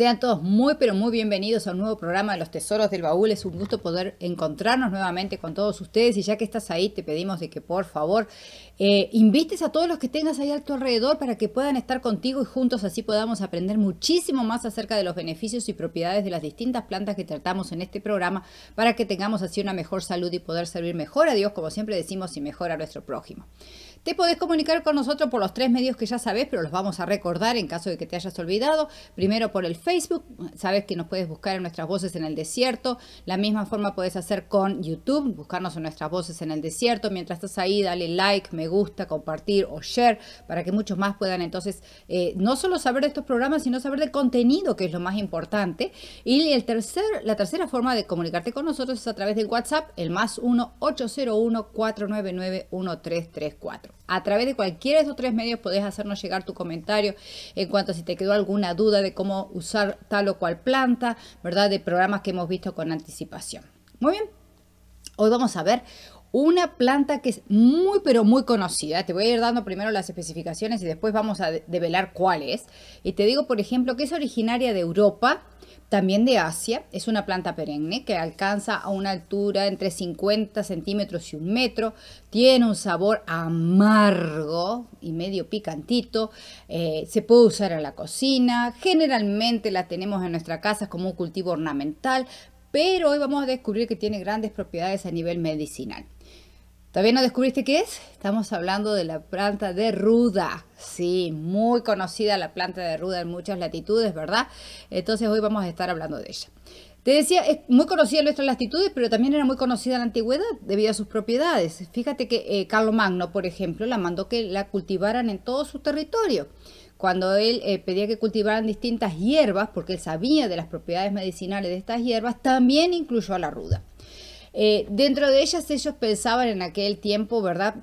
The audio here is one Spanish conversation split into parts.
Sean todos muy pero muy bienvenidos a un nuevo programa de los Tesoros del Baúl. Es un gusto poder encontrarnos nuevamente con todos ustedes y ya que estás ahí te pedimos de que por favor eh, invites a todos los que tengas ahí a tu alrededor para que puedan estar contigo y juntos así podamos aprender muchísimo más acerca de los beneficios y propiedades de las distintas plantas que tratamos en este programa para que tengamos así una mejor salud y poder servir mejor a Dios como siempre decimos y mejor a nuestro prójimo. Te podés comunicar con nosotros por los tres medios que ya sabes, pero los vamos a recordar en caso de que te hayas olvidado. Primero por el Facebook, sabes que nos puedes buscar en nuestras voces en el desierto. La misma forma puedes hacer con YouTube, buscarnos en nuestras voces en el desierto. Mientras estás ahí, dale like, me gusta, compartir o share para que muchos más puedan entonces eh, no solo saber de estos programas, sino saber del contenido, que es lo más importante. Y el tercer, la tercera forma de comunicarte con nosotros es a través del WhatsApp, el más 1-801-499-1334. A través de cualquiera de esos tres medios podés hacernos llegar tu comentario en cuanto a si te quedó alguna duda de cómo usar tal o cual planta, ¿verdad? De programas que hemos visto con anticipación. Muy bien. Hoy vamos a ver una planta que es muy pero muy conocida, te voy a ir dando primero las especificaciones y después vamos a develar cuál es. Y te digo, por ejemplo, que es originaria de Europa, también de Asia. Es una planta perenne que alcanza a una altura entre 50 centímetros y un metro. Tiene un sabor amargo y medio picantito. Eh, se puede usar en la cocina. Generalmente la tenemos en nuestra casa como un cultivo ornamental. Pero hoy vamos a descubrir que tiene grandes propiedades a nivel medicinal. ¿También no descubriste qué es? Estamos hablando de la planta de ruda. Sí, muy conocida la planta de ruda en muchas latitudes, ¿verdad? Entonces hoy vamos a estar hablando de ella. Te decía, es muy conocida en nuestras latitudes, pero también era muy conocida en la antigüedad debido a sus propiedades. Fíjate que eh, Carlos Magno, por ejemplo, la mandó que la cultivaran en todo su territorio. Cuando él eh, pedía que cultivaran distintas hierbas, porque él sabía de las propiedades medicinales de estas hierbas, también incluyó a la ruda. Eh, dentro de ellas ellos pensaban en aquel tiempo, ¿verdad?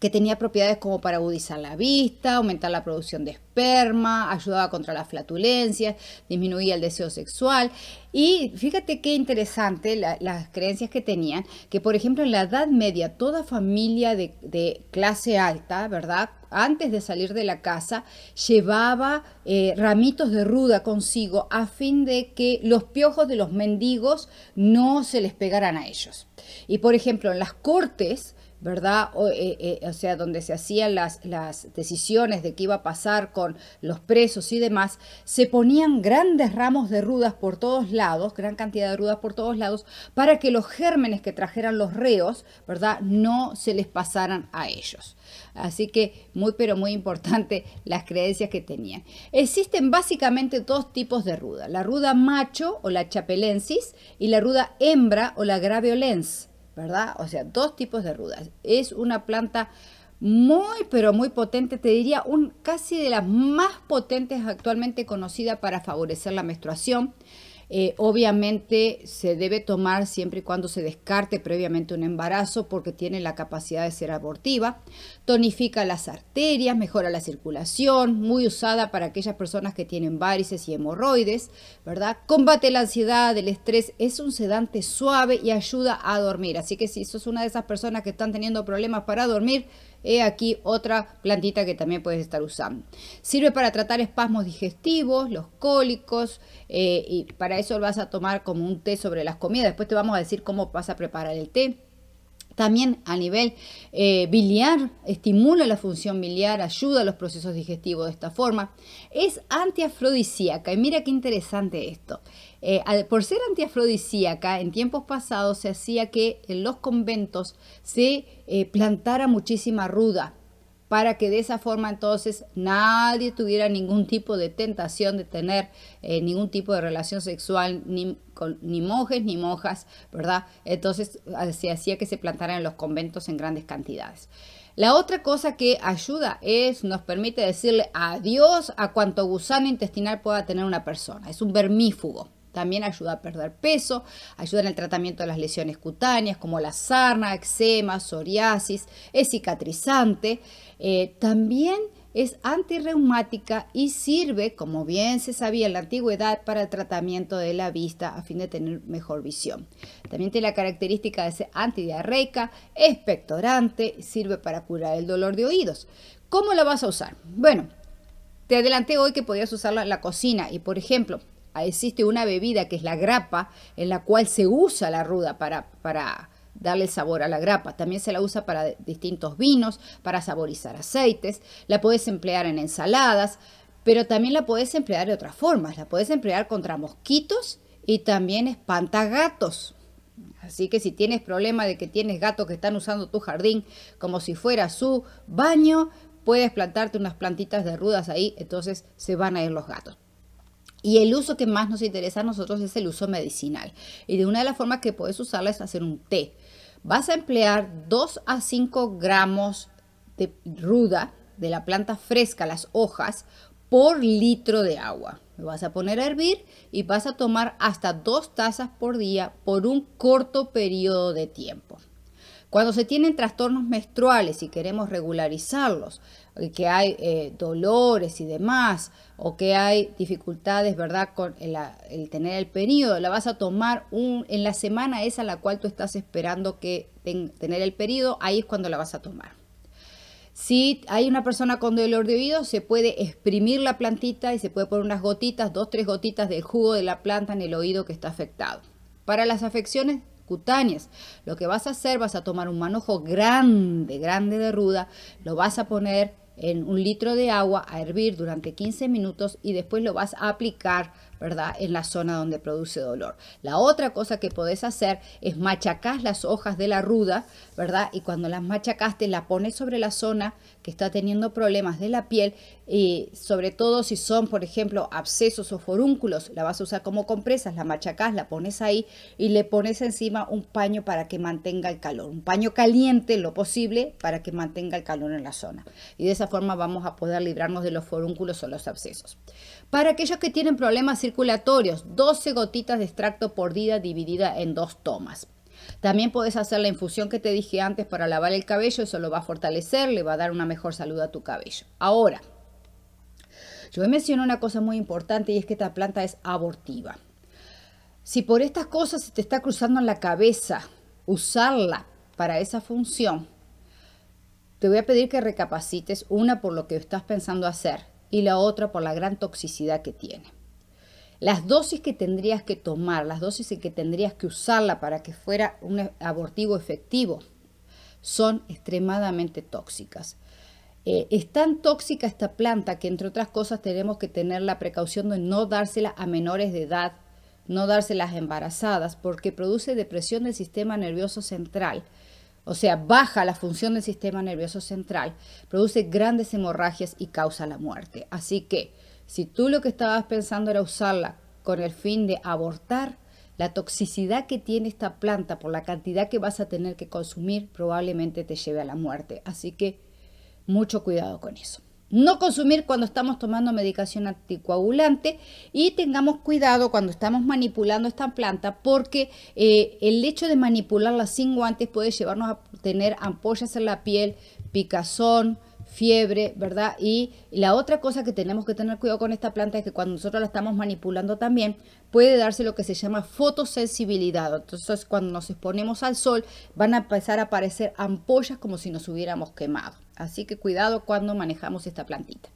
que tenía propiedades como para agudizar la vista, aumentar la producción de esperma, ayudaba contra las flatulencias, disminuía el deseo sexual. Y fíjate qué interesante las creencias que tenían, que por ejemplo en la Edad Media toda familia de clase alta, ¿verdad? antes de salir de la casa, llevaba eh, ramitos de ruda consigo a fin de que los piojos de los mendigos no se les pegaran a ellos. Y por ejemplo, en las cortes ¿verdad? Eh, eh, o, sea, donde se hacían las, decisiones de qué iba a pasar con los presos y demás, se ponían grandes ramos de rudas por todos lados, gran cantidad de rudas por todos lados, para que los gérmenes que trajeran los reos, ¿verdad? No se les pasaran a ellos. Así que muy, pero muy importante las creencias que tenían. Existen básicamente dos tipos de ruda, la ruda macho o la chapelensis y la ruda hembra o la graveolens. ¿verdad? O sea, dos tipos de rudas. Es una planta muy, pero muy potente, te diría un, casi de las más potentes actualmente conocida para favorecer la menstruación. Eh, obviamente se debe tomar siempre y cuando se descarte previamente un embarazo porque tiene la capacidad de ser abortiva. Tonifica las arterias, mejora la circulación, muy usada para aquellas personas que tienen varices y hemorroides, ¿verdad? Combate la ansiedad, el estrés, es un sedante suave y ayuda a dormir. Así que si sos una de esas personas que están teniendo problemas para dormir, He aquí otra plantita que también puedes estar usando. Sirve para tratar espasmos digestivos, los cólicos, eh, y para eso lo vas a tomar como un té sobre las comidas. Después te vamos a decir cómo vas a preparar el té. También a nivel eh, biliar, estimula la función biliar, ayuda a los procesos digestivos de esta forma. Es antiafrodisíaca y mira qué interesante esto. Eh, por ser antiafrodisíaca, en tiempos pasados se hacía que en los conventos se eh, plantara muchísima ruda para que de esa forma entonces nadie tuviera ningún tipo de tentación de tener eh, ningún tipo de relación sexual ni, con, ni monjes ni monjas, ¿verdad? Entonces se hacía que se plantaran en los conventos en grandes cantidades. La otra cosa que ayuda es, nos permite decirle adiós a cuanto gusano intestinal pueda tener una persona. Es un vermífugo. También ayuda a perder peso, ayuda en el tratamiento de las lesiones cutáneas como la sarna, eczema, psoriasis, es cicatrizante. Eh, también es antirreumática y sirve, como bien se sabía en la antigüedad, para el tratamiento de la vista a fin de tener mejor visión. También tiene la característica de ser antidiarreica, es pectorante, sirve para curar el dolor de oídos. ¿Cómo la vas a usar? Bueno, te adelanté hoy que podías usarla en la cocina y, por ejemplo, existe una bebida que es la grapa, en la cual se usa la ruda para, darle sabor a la grapa. También se la usa para distintos vinos, para saborizar aceites, la puedes emplear en ensaladas, pero también la puedes emplear de otras formas. La puedes emplear contra mosquitos y también espanta gatos Así que si tienes problema de que tienes gatos que están usando tu jardín como si fuera su baño, puedes plantarte unas plantitas de rudas ahí, entonces se van a ir los gatos. Y el uso que más nos interesa a nosotros es el uso medicinal. Y de una de las formas que puedes usarla es hacer un té. Vas a emplear 2 a 5 gramos de ruda de la planta fresca, las hojas, por litro de agua. Lo vas a poner a hervir y vas a tomar hasta dos tazas por día por un corto periodo de tiempo. Cuando se tienen trastornos menstruales y queremos regularizarlos, eh, que hay eh, dolores y demás, o que hay dificultades, ¿verdad?, con el, tener el periodo, la vas a tomar un, en la semana esa a la cual tú estás esperando que tener el periodo, ahí es cuando la vas a tomar. Si hay una persona con dolor de oído, se puede exprimir la plantita y se puede poner unas gotitas, dos, tres gotitas de jugo de la planta en el oído que está afectado. Para las afecciones cutáneas. Lo que vas a hacer, vas a tomar un manojo grande, grande de ruda, lo vas a poner en un litro de agua a hervir durante 15 minutos y después lo vas a aplicar, ¿verdad? En la zona donde produce dolor. La otra cosa que podés hacer es machacar las hojas de la ruda, ¿verdad? Y cuando las machacaste, la pones sobre la zona está teniendo problemas de la piel, y sobre todo si son, por ejemplo, abscesos o forúnculos, la vas a usar como compresas, la machacás, la pones ahí y le pones encima un paño para que mantenga el calor, un paño caliente lo posible para que mantenga el calor en la zona. Y de esa forma vamos a poder librarnos de los forúnculos o los abscesos. Para aquellos que tienen problemas circulatorios, 12 gotitas de extracto por día dividida en dos tomas. También puedes hacer la infusión que te dije antes para lavar el cabello, eso lo va a fortalecer, le va a dar una mejor salud a tu cabello. Ahora, yo he mencionado una cosa muy importante y es que esta planta es abortiva. Si por estas cosas se te está cruzando en la cabeza usarla para esa función, te voy a pedir que recapacites una por lo que estás pensando hacer y la otra por la gran toxicidad que tiene las dosis que tendrías que tomar, las dosis en que tendrías que usarla para que fuera un e, abortivo efectivo, son extremadamente tóxicas. Eh, es tan tóxica esta planta que, entre otras cosas, tenemos que tener la precaución de no dársela a menores de edad, no dárselas embarazadas, porque produce depresión del sistema nervioso central. O sea, baja la función del sistema nervioso central, produce grandes hemorragias y causa la muerte. Así que si tú lo que estabas pensando era usarla con el fin de abortar, la toxicidad que tiene esta planta por la cantidad que vas a tener que consumir probablemente te lleve a la muerte. Así que mucho cuidado con eso. No consumir cuando estamos tomando medicación anticoagulante y tengamos cuidado cuando estamos manipulando esta planta porque eh, el hecho de manipularla sin guantes puede llevarnos a tener ampollas en la piel, picazón, fiebre, ¿verdad? Y la otra cosa que tenemos que tener cuidado con esta planta es que cuando nosotros la estamos manipulando también puede darse lo que se llama fotosensibilidad. Entonces cuando nos exponemos al sol van a empezar a aparecer ampollas como si nos hubiéramos quemado. Así que cuidado cuando manejamos esta plantita.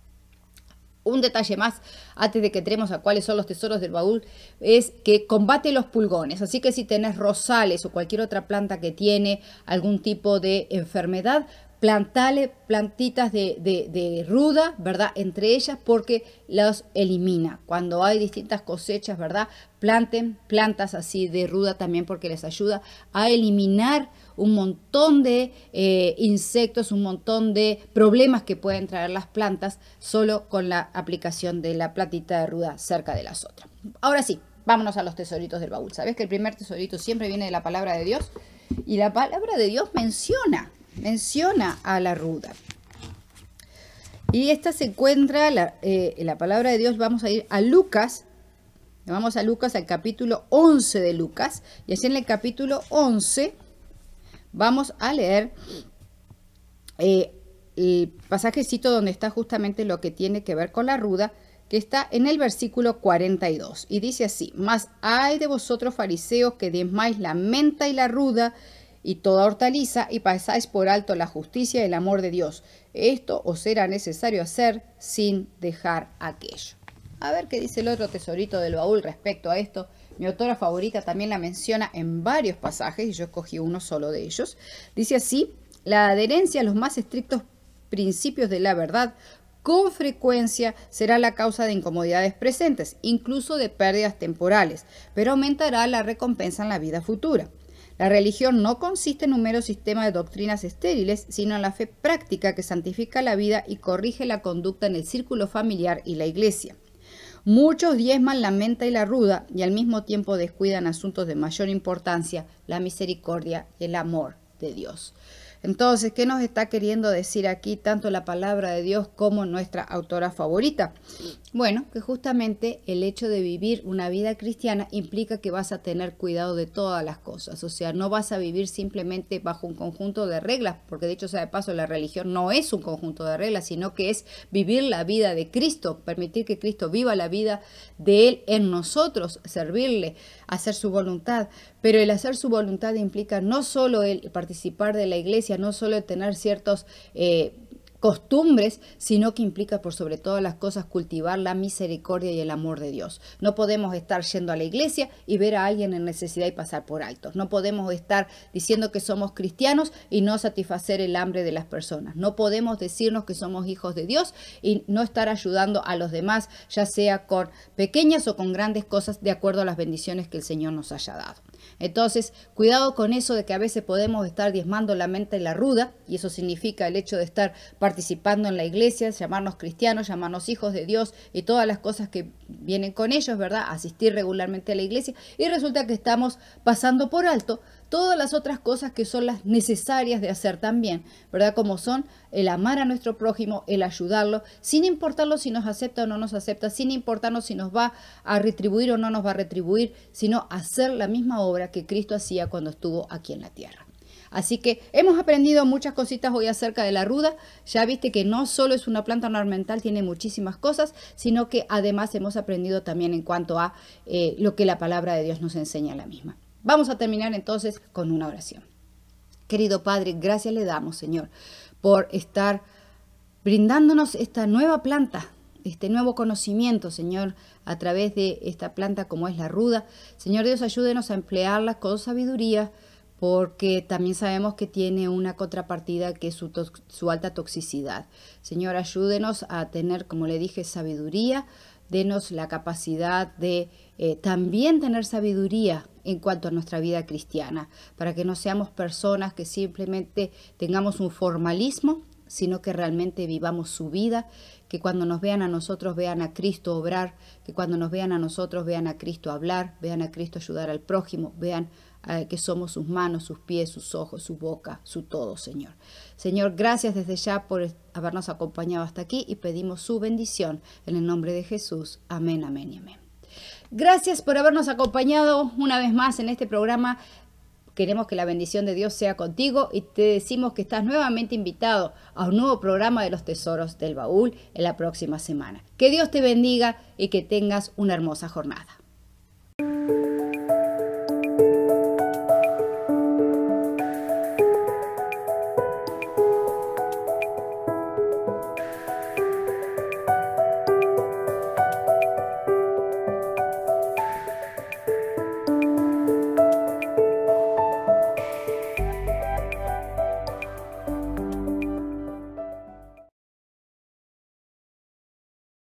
Un detalle más, antes de que entremos a cuáles son los tesoros del baúl, es que combate los pulgones. Así que si tenés rosales o cualquier otra planta que tiene algún tipo de enfermedad, plantale plantitas de, ruda, ¿verdad? Entre ellas porque las elimina. Cuando hay distintas cosechas, ¿verdad? Planten plantas así de ruda también porque les ayuda a eliminar un montón de eh, insectos, un montón de problemas que pueden traer las plantas solo con la aplicación de la platita de ruda cerca de las otras. Ahora sí, vámonos a los tesoritos del baúl. ¿Sabes que el primer tesorito siempre viene de la palabra de Dios? Y la palabra de Dios menciona menciona a la ruda. Y esta se encuentra, eh, En la palabra de Dios, vamos a ir a Lucas, vamos a Lucas al capítulo 11 de Lucas, y así en el capítulo 11 vamos a leer eh, el pasajecito donde está justamente lo que tiene que ver con la ruda, que está en el versículo 42, y dice así, mas hay de vosotros fariseos que diezmáis la menta y la ruda, y toda hortaliza, y pasáis por alto la justicia y el amor de Dios. Esto os será necesario hacer sin dejar aquello. A ver qué dice el otro tesorito del baúl respecto a esto. Mi autora favorita también la menciona en varios pasajes y yo escogí uno solo de ellos. Dice así, la adherencia a los más estrictos principios de la verdad con frecuencia será la causa de incomodidades presentes, incluso de pérdidas temporales, pero aumentará la recompensa en la vida futura. La religión no consiste en un mero sistema de doctrinas estériles, sino en la fe práctica que santifica la vida y corrige la conducta en el círculo familiar y la iglesia. Muchos diezman la menta y la ruda y al mismo tiempo descuidan asuntos de mayor importancia, la misericordia y el amor de Dios. Entonces, ¿qué nos está queriendo decir aquí tanto la palabra de Dios como nuestra autora favorita? Bueno, que justamente el hecho de vivir una vida cristiana implica que vas a tener cuidado de todas las cosas, o sea, no vas a vivir simplemente bajo un conjunto de reglas, porque de hecho, sea de paso, la religión no es un conjunto de reglas, sino que es vivir la vida de Cristo, permitir que Cristo viva la vida de Él en nosotros, servirle, hacer su voluntad. Pero el hacer su voluntad implica no solo el participar de la iglesia, no solo tener ciertos... Eh, costumbres, sino que implica por sobre todas las cosas cultivar la misericordia y el amor de Dios. No podemos estar yendo a la iglesia y ver a alguien en necesidad y pasar por alto. No podemos estar diciendo que somos cristianos y no satisfacer el hambre de las personas. No podemos decirnos que somos hijos de Dios y no estar ayudando a los demás, ya sea con pequeñas o con grandes cosas, de acuerdo a las bendiciones que el Señor nos haya dado. Entonces, cuidado con eso de que a veces podemos estar diezmando la mente y la ruda, y eso significa el hecho de estar participando en la iglesia, llamarnos cristianos, llamarnos hijos de Dios y todas las cosas que vienen con ellos, ¿verdad? Asistir regularmente a la iglesia, y resulta que estamos pasando por alto todas las otras cosas que son las necesarias de hacer también, ¿verdad? Como son el amar a nuestro prójimo, el ayudarlo, sin importarlo si nos acepta o no nos acepta, sin importarnos si nos va a retribuir o no nos va a retribuir, sino hacer la misma obra que Cristo hacía cuando estuvo aquí en la tierra. Así que hemos aprendido muchas cositas hoy acerca de la ruda. Ya viste que no solo es una planta ornamental, tiene muchísimas cosas, sino que además hemos aprendido también en cuanto a eh, lo que la palabra de Dios nos enseña la misma. Vamos a terminar entonces con una oración. Querido Padre, gracias le damos, Señor, por estar brindándonos esta nueva planta, este nuevo conocimiento, Señor, a través de esta planta como es la ruda. Señor Dios, ayúdenos a emplearla con sabiduría, porque también sabemos que tiene una contrapartida que es su, alta toxicidad. Señor, ayúdenos a tener, como le dije, sabiduría denos la capacidad de eh, también tener sabiduría en cuanto a nuestra vida cristiana, para que no seamos personas que simplemente tengamos un formalismo, sino que realmente vivamos su vida, que cuando nos vean a nosotros vean a Cristo obrar, que cuando nos vean a nosotros vean a Cristo hablar, vean a Cristo ayudar al prójimo, vean que somos sus manos, sus pies, sus ojos, su boca, su todo, Señor. Señor, gracias desde ya por habernos acompañado hasta aquí y pedimos su bendición en el nombre de Jesús. Amén, amén y amén. Gracias por habernos acompañado una vez más en este programa. Queremos que la bendición de Dios sea contigo y te decimos que estás nuevamente invitado a un nuevo programa de los tesoros del baúl en la próxima semana. Que Dios te bendiga y que tengas una hermosa jornada.